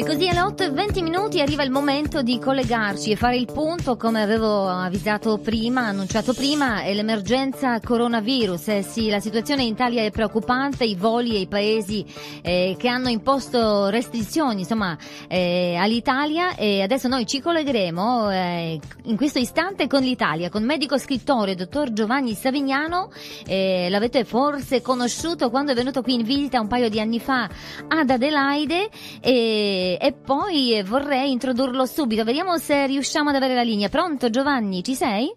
E così alle 8 e 20 minuti arriva il momento di collegarci e fare il punto, come avevo avvisato prima, annunciato prima, è l'emergenza coronavirus. Eh sì, la situazione in Italia è preoccupante, i voli e i paesi eh, che hanno imposto restrizioni insomma, eh, all'Italia e adesso noi ci collegheremo eh, in questo istante con l'Italia, con medico scrittore, dottor Giovanni Savignano, eh, l'avete forse conosciuto quando è venuto qui in visita un paio di anni fa ad Adelaide. E e, poi vorrei introdurlo subito. Vediamo se riusciamo ad avere la linea. Pronto Giovanni, ci sei?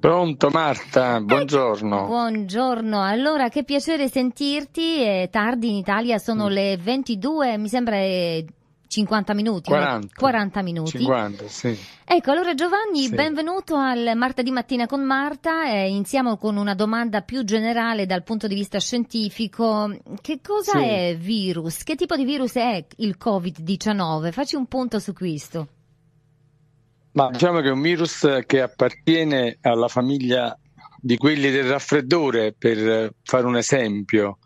Pronto Marta, ecco. buongiorno. Buongiorno, allora che piacere sentirti, è tardi in Italia sono mm. le 22, mi sembra 50 minuti, 40, 40 minuti. 50, sì. Ecco, allora Giovanni, sì. benvenuto al martedì mattina con Marta. Eh, iniziamo con una domanda più generale dal punto di vista scientifico. Che cosa sì. è virus? Che tipo di virus è il Covid-19? Facci un punto su questo. Ma diciamo che è un virus che appartiene alla famiglia di quelli del raffreddore, per fare un esempio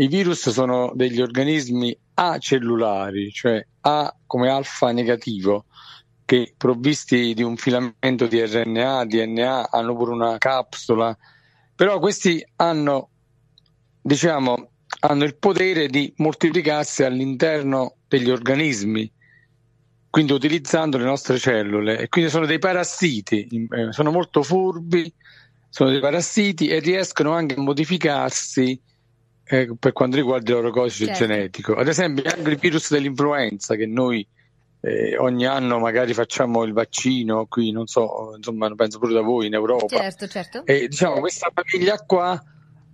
i virus sono degli organismi acellulari, cioè A come alfa negativo, che provvisti di un filamento di RNA, DNA, hanno pure una capsula, però questi hanno, diciamo, hanno il potere di moltiplicarsi all'interno degli organismi, quindi utilizzando le nostre cellule. E quindi sono dei parassiti, eh, sono molto furbi, sono dei parassiti e riescono anche a modificarsi eh, per quanto riguarda il loro codice certo. genetico. Ad esempio, anche il virus dell'influenza che noi eh, ogni anno magari facciamo il vaccino qui, non so, insomma, penso pure da voi in Europa. Certo, certo. E diciamo, questa famiglia qua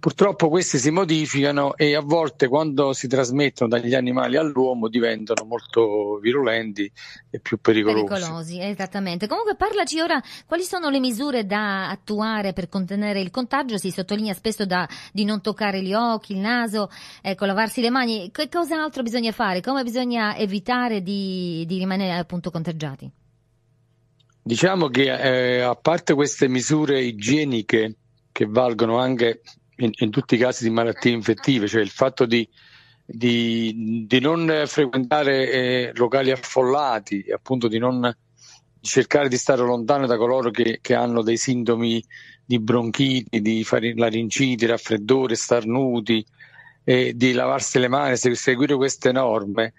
Purtroppo questi si modificano e a volte quando si trasmettono dagli animali all'uomo diventano molto virulenti e più pericolosi. Pericolosi, esattamente. Comunque parlaci ora quali sono le misure da attuare per contenere il contagio. Si sottolinea spesso da, di non toccare gli occhi, il naso, ecco, lavarsi le mani. Che altro bisogna fare? Come bisogna evitare di, di rimanere appunto contagiati? Diciamo che eh, a parte queste misure igieniche che valgono anche in, in, tutti i casi di malattie infettive, cioè il fatto di, di, di non frequentare eh, locali affollati, appunto di non cercare di stare lontano da coloro che, che hanno dei sintomi di bronchiti, di laringiti, raffreddore, starnuti, eh, di lavarsi le mani, seguire queste norme.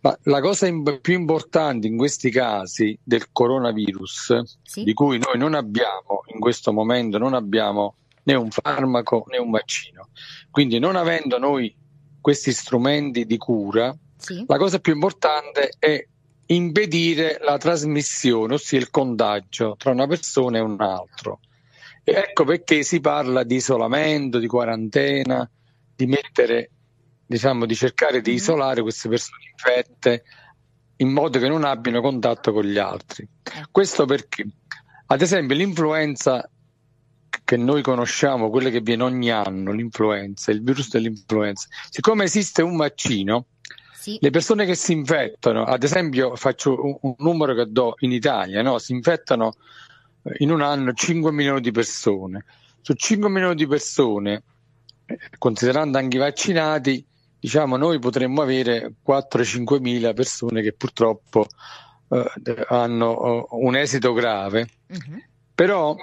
Ma la cosa in, più importante in questi casi del coronavirus, sì. di cui noi non abbiamo in questo momento, non abbiamo né un farmaco né un vaccino. Quindi non avendo noi questi strumenti di cura, sì. la cosa più importante è impedire la trasmissione, ossia il contagio tra una persona e un altro. E ecco perché si parla di isolamento, di quarantena, di mettere, diciamo, di cercare di mm-hmm. isolare queste persone infette in modo che non abbiano contatto con gli altri. Ecco. Questo perché, ad esempio, l'influenza che noi conosciamo, quelle che viene ogni anno, l'influenza, il virus dell'influenza, siccome esiste un vaccino, sì. le persone che si infettano, ad esempio faccio un, un numero che do in Italia, no? si infettano eh, in un anno 5 milioni di persone. Su 5 milioni di persone, eh, considerando anche i vaccinati, diciamo noi potremmo avere 4-5 mila persone che purtroppo eh, hanno eh, un esito grave. Uh-huh. Però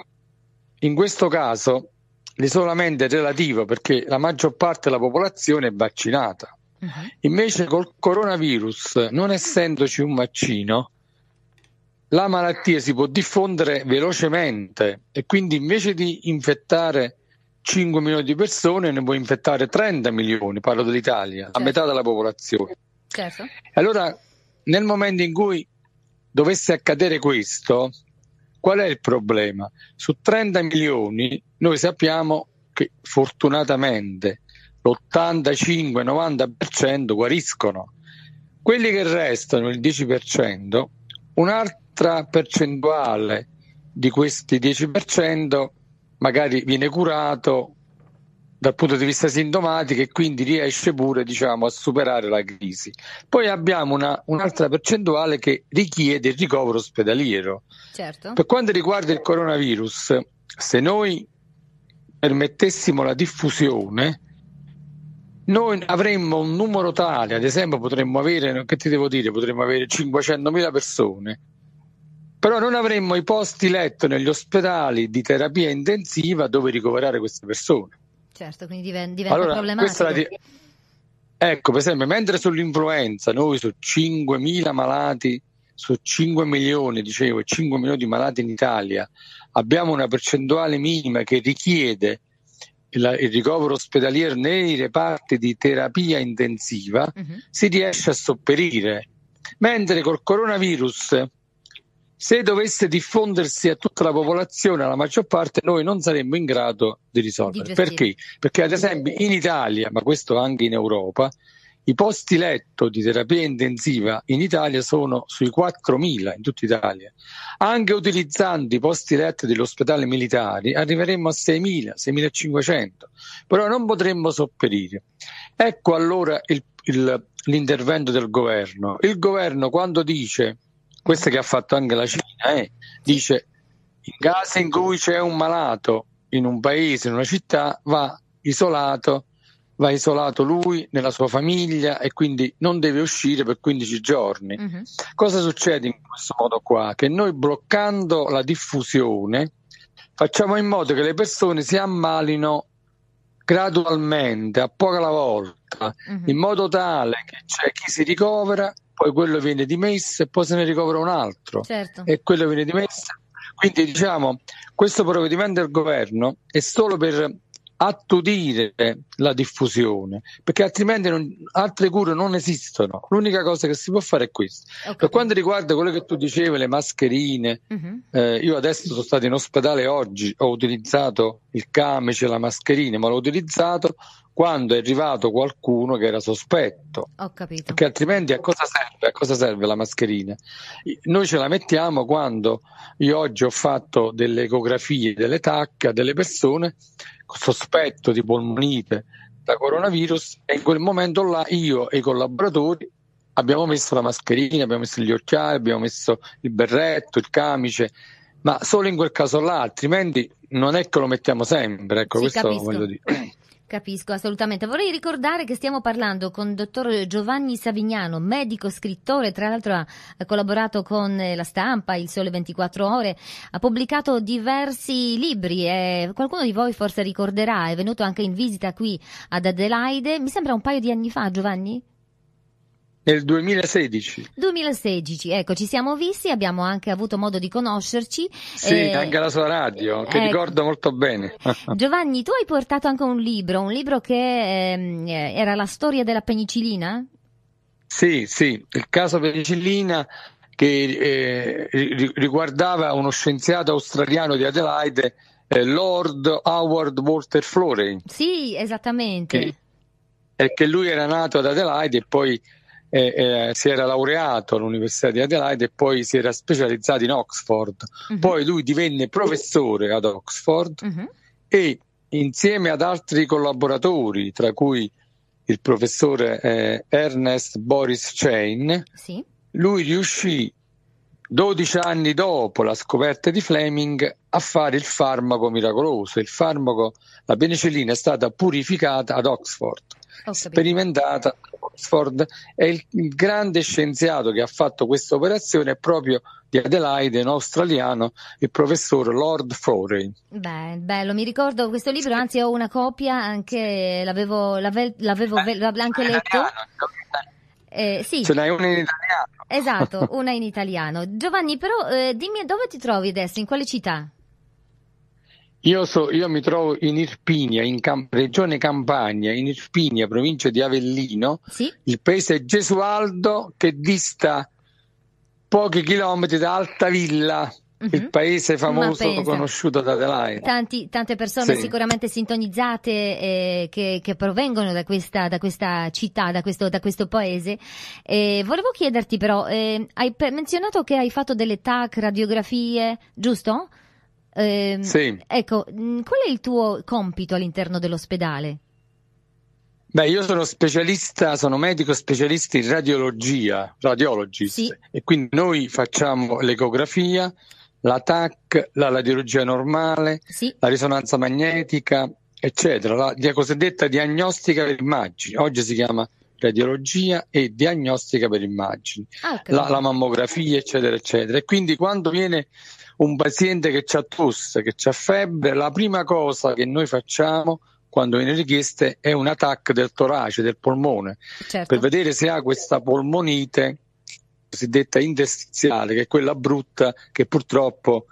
in questo caso l'isolamento è relativo perché la maggior parte della popolazione è vaccinata. Mhm. Invece col coronavirus, non essendoci un vaccino, la malattia si può diffondere velocemente e quindi invece di infettare 5 milioni di persone ne può infettare 30 milioni, parlo dell'Italia, certo. a metà certo. della popolazione. Certo. Allora, nel momento in cui dovesse accadere questo, Qual è il problema? Su 30 milioni noi sappiamo che fortunatamente l'85-90% guariscono. Quelli che restano, il 10%, un'altra percentuale di questi 10% magari viene curato dal punto di vista sintomatico e quindi riesce pure diciamo, a superare la crisi. Poi abbiamo una, un'altra percentuale che richiede il ricovero ospedaliero. Certo. Per quanto riguarda il coronavirus, se noi permettessimo la diffusione, noi avremmo un numero tale, ad esempio potremmo avere, che ti devo dire, potremmo avere 500.000 persone, però non avremmo i posti letto negli ospedali di terapia intensiva dove ricoverare queste persone. Certo, quindi diventa allora, problematico. Di- ecco, per esempio, mentre sull'influenza noi su 5.000 malati, su 5 milioni, dicevo, 5 milioni di malati in Italia, abbiamo una percentuale minima che richiede il, il ricovero ospedaliero nei reparti di terapia intensiva, uh-huh. si riesce a sopperire. Mentre col coronavirus se dovesse diffondersi a tutta la popolazione, alla maggior parte, noi non saremmo in grado di risolvere. Di Perché? Perché ad esempio in Italia, ma questo anche in Europa, i posti letto di terapia intensiva in Italia sono sui 4.000 in tutta Italia. Anche utilizzando i posti letto dell'ospedale militare arriveremmo a 6.000, 6.500, però non potremmo sopperire. Ecco allora il, il, l'intervento del governo. Il governo quando dice questo che ha fatto anche la Cina, eh, dice in caso in cui c'è un malato in un paese, in una città, va isolato, va isolato lui nella sua famiglia e quindi non deve uscire per 15 giorni. Mm-hmm. Cosa succede in questo modo qua? Che noi bloccando la diffusione facciamo in modo che le persone si ammalino gradualmente, a poco alla volta, mm-hmm. in modo tale che c'è chi si ricovera, poi quello viene dimesso e poi se ne ricovera un altro certo. e quello viene dimesso. Quindi diciamo, questo provvedimento del governo è solo per attutire la diffusione, perché altrimenti non, altre cure non esistono. L'unica cosa che si può fare è questo. Okay. Per quanto riguarda quello che tu dicevi, le mascherine, uh-huh. eh, io adesso sono stato in ospedale oggi, ho utilizzato il camice, la mascherina, ma l'ho utilizzato quando è arrivato qualcuno che era sospetto. Ho capito. Perché altrimenti a cosa serve, a cosa serve la mascherina? Noi ce la mettiamo quando io oggi ho fatto delle ecografie, delle tacche a delle persone con sospetto di polmonite da coronavirus e in quel momento là io e i collaboratori abbiamo messo la mascherina, abbiamo messo gli occhiali, abbiamo messo il berretto, il camice, ma solo in quel caso là, altrimenti non è che lo mettiamo sempre, ecco, sì, questo capisco. voglio dire. Capisco, assolutamente. Vorrei ricordare che stiamo parlando con il dottor Giovanni Savignano, medico scrittore, tra l'altro ha collaborato con eh, la stampa, il Sole 24 Ore, ha pubblicato diversi libri e eh, qualcuno di voi forse ricorderà, è venuto anche in visita qui ad Adelaide, mi sembra un paio di anni fa Giovanni? Nel 2016. 2016, ecco, ci siamo visti, abbiamo anche avuto modo di conoscerci. Sì, eh, anche la sua radio, che eh, ecco. ricordo molto bene. Giovanni, tu hai portato anche un libro, un libro che ehm, era la storia della penicillina? Sì, sì, il caso penicillina che eh, riguardava uno scienziato australiano di Adelaide, eh, Lord Howard Walter Florey. Sì, esattamente. Che, che lui era nato ad Adelaide e poi eh, eh, si era laureato all'Università di Adelaide e poi si era specializzato in Oxford. Uh-huh. Poi lui divenne professore ad Oxford uh-huh. e insieme ad altri collaboratori, tra cui il professore eh, Ernest Boris Chain, sì. lui riuscì 12 anni dopo la scoperta di Fleming a fare il farmaco miracoloso. Il farmaco, la penicillina, è stata purificata ad Oxford sperimentata a Oxford e il, grande scienziato che ha fatto questa operazione è proprio di Adelaide, un australiano, il professor Lord Forey. Beh, bello, mi ricordo questo libro, anzi ho una copia, anche l'avevo, l'ave, l'avevo eh, anche letto. Eh, sì. Ce n'hai una in italiano. Esatto, una in italiano. Giovanni, però eh, dimmi dove ti trovi adesso, in quale città? Io, so, io, mi trovo in Irpinia, in Camp- regione Campania, in Irpinia, provincia di Avellino, sì? il paese Gesualdo che dista pochi chilometri da Altavilla. Uh-huh. Il mhm. paese famoso conosciuto da Adelaide. Tanti, tante persone sì. sicuramente sintonizzate eh, che, che, provengono da questa, da questa città, da questo, da questo paese. Eh, volevo chiederti però, eh, hai menzionato che hai fatto delle TAC, radiografie, giusto? Sì. Eh, sì. Ecco, mm, qual è il tuo compito all'interno dell'ospedale? Beh, io sono specialista, sono medico specialista in radiologia, radiologist, sì. e quindi noi facciamo l'ecografia, la TAC, la radiologia normale, sì. la risonanza magnetica, eccetera, la, cosiddetta diagnostica dell'immagine, oggi si chiama radiologia e diagnostica per immagini, ah, la, la, mammografia, eccetera, eccetera. E quindi quando viene un paziente che ha tosse, che ha febbre, la prima cosa che noi facciamo quando viene richiesta è un attacco del torace, del polmone, certo. per vedere se ha questa polmonite cosiddetta interstiziale, che è quella brutta che purtroppo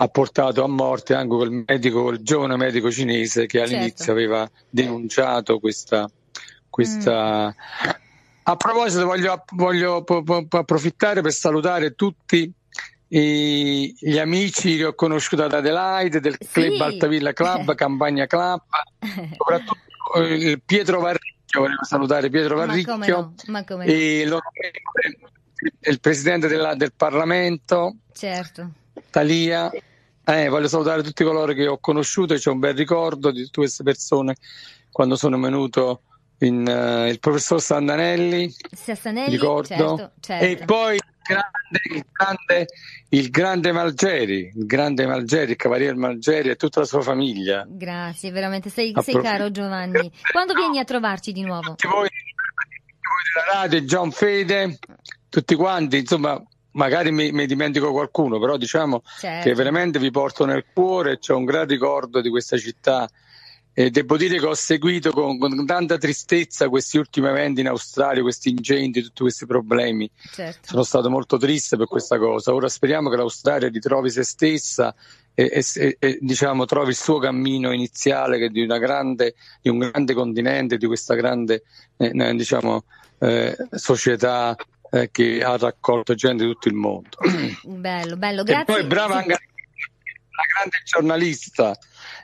ha portato a morte anche quel medico, quel giovane medico cinese che all'inizio certo. aveva denunciato questa questa... Mm. A proposito, voglio, voglio approfittare per salutare tutti i, gli amici che ho conosciuto ad Adelaide, del sì. Club Altavilla Club, Campagna Club, soprattutto il eh, Pietro Varricchio, volevo salutare Pietro Varricchio, ma come no, ma come no. Lo, il Presidente della, del Parlamento, certo. Talia. Eh, voglio salutare tutti coloro che ho conosciuto e c'è un bel ricordo di tutte queste persone quando sono venuto in, uh, il professor Sandanelli, Sassanelli, ricordo, certo, certo. e poi il grande, il grande, il grande Malgeri, il grande Malgeri, il cavaliere Malgeri e tutta la sua famiglia. Grazie, veramente sei, sei caro Giovanni. Quando no, vieni a trovarci di nuovo? Tutti voi, voi della radio, John Fede, tutti quanti, insomma, magari mi, mi, dimentico qualcuno, però diciamo certo. che veramente vi porto nel cuore, c'è un gran ricordo di questa città eh, devo dire che ho seguito con, con, tanta tristezza questi ultimi eventi in Australia, questi incendi, tutti questi problemi. Certo. Sono stato molto triste per questa cosa. Ora speriamo che l'Australia ritrovi se stessa e, e, e diciamo, trovi il suo cammino iniziale che di, grande, di un grande continente, di questa grande eh, eh diciamo, eh, società eh, che ha raccolto gente di tutto il mondo. Bello, bello, grazie. E poi brava anche grande giornalista,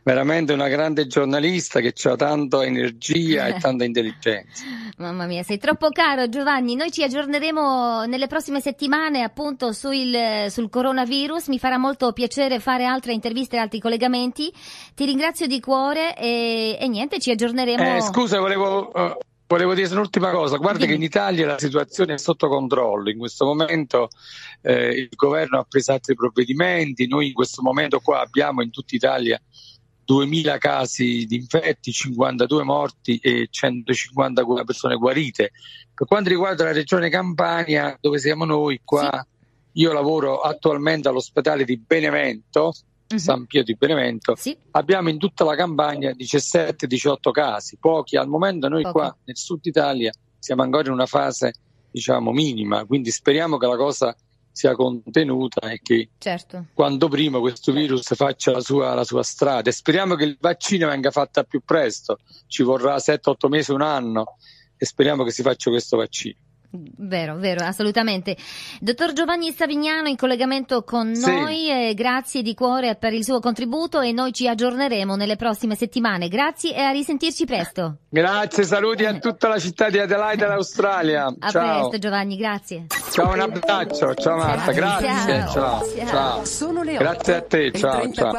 veramente una grande giornalista che ha tanta energia e tanta intelligenza. Mamma mia, sei troppo caro Giovanni, noi ci aggiorneremo nelle prossime settimane appunto sul, sul coronavirus, mi farà molto piacere fare altre interviste e altri collegamenti, ti ringrazio di cuore e, e niente, ci aggiorneremo. Eh, scusa, volevo... Uh Volevo dire un'ultima cosa, guarda che in Italia la situazione è sotto controllo, in questo momento eh, il governo ha preso altri provvedimenti, noi in questo momento qua abbiamo in tutta Italia 2000 casi di infetti, 52 morti e 150 persone guarite. Per quanto riguarda la regione Campania, dove siamo noi qua, sì. io lavoro attualmente all'ospedale di Benevento, uh San mhm. Pio di Benevento, sì. abbiamo in tutta la campagna 17-18 casi, pochi al momento, noi pochi. qua nel sud Italia siamo ancora in una fase diciamo minima, quindi speriamo che la cosa sia contenuta e che certo. quanto prima questo certo. virus faccia la sua, la sua, strada. E speriamo che il vaccino venga fatto più presto, ci vorrà 7-8 mesi, un anno e speriamo che si faccia questo vaccino. Vero, vero, assolutamente. Dottor Giovanni Savignano in collegamento con sì. noi, eh, grazie di cuore per il suo contributo e noi ci aggiorneremo nelle prossime settimane. Grazie e a risentirci presto. Grazie, saluti a tutta la città di Adelaide dall'Australia. a ciao. presto Giovanni, grazie. Ciao, un abbraccio, ciao Marta, grazie. Ciao, ciao. ciao. Sono le Grazie a te, ciao.